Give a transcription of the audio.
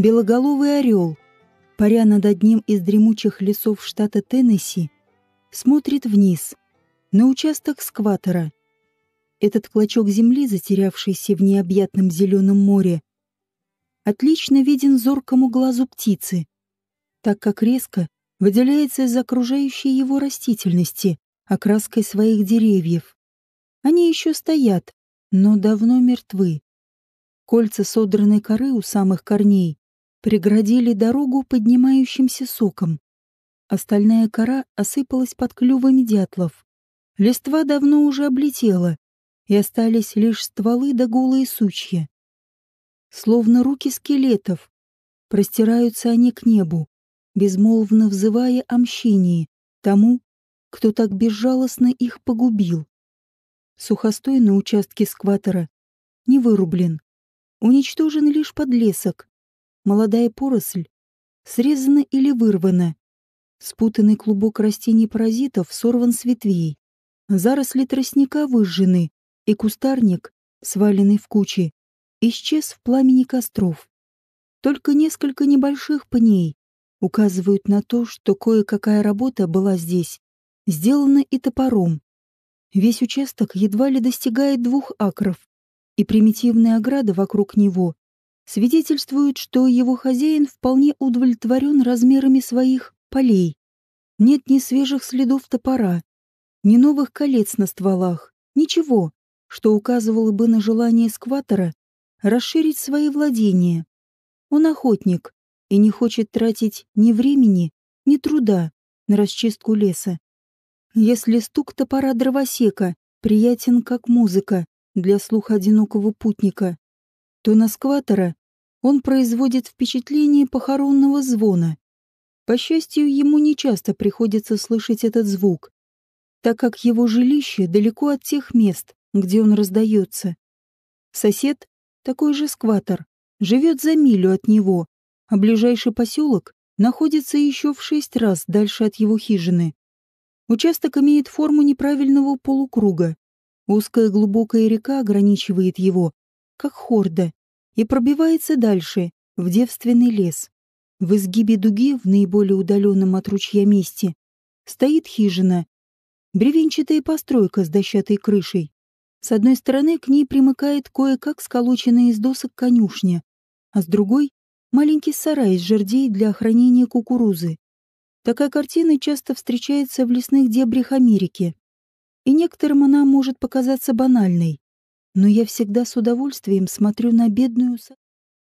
белоголовый орел, паря над одним из дремучих лесов штата Теннесси, смотрит вниз, на участок скватера. Этот клочок земли, затерявшийся в необъятном зеленом море, отлично виден зоркому глазу птицы, так как резко выделяется из окружающей его растительности окраской своих деревьев. Они еще стоят, но давно мертвы. Кольца содранной коры у самых корней преградили дорогу поднимающимся соком. Остальная кора осыпалась под клювами дятлов. Листва давно уже облетела, и остались лишь стволы да голые сучья. Словно руки скелетов, простираются они к небу, безмолвно взывая о мщении тому, кто так безжалостно их погубил. Сухостой на участке скватера не вырублен, уничтожен лишь подлесок, молодая поросль срезана или вырвана. Спутанный клубок растений-паразитов сорван с ветвей. Заросли тростника выжжены, и кустарник, сваленный в кучи, исчез в пламени костров. Только несколько небольших пней указывают на то, что кое-какая работа была здесь, сделана и топором. Весь участок едва ли достигает двух акров, и примитивная ограда вокруг него свидетельствуют, что его хозяин вполне удовлетворен размерами своих полей. Нет ни свежих следов топора, ни новых колец на стволах, ничего, что указывало бы на желание скватора расширить свои владения. Он охотник и не хочет тратить ни времени, ни труда на расчистку леса. Если стук топора дровосека приятен как музыка для слуха одинокого путника, то на скватера он производит впечатление похоронного звона. По счастью, ему нечасто приходится слышать этот звук, так как его жилище далеко от тех мест, где он раздается. Сосед, такой же скватер, живет за милю от него, а ближайший поселок находится еще в шесть раз дальше от его хижины. Участок имеет форму неправильного полукруга. Узкая глубокая река ограничивает его, как хорда, и пробивается дальше, в девственный лес. В изгибе дуги, в наиболее удаленном от ручья месте, стоит хижина. Бревенчатая постройка с дощатой крышей. С одной стороны к ней примыкает кое-как сколоченная из досок конюшня, а с другой — маленький сарай из жердей для хранения кукурузы. Такая картина часто встречается в лесных дебрях Америки. И некоторым она может показаться банальной но я всегда с удовольствием смотрю на бедную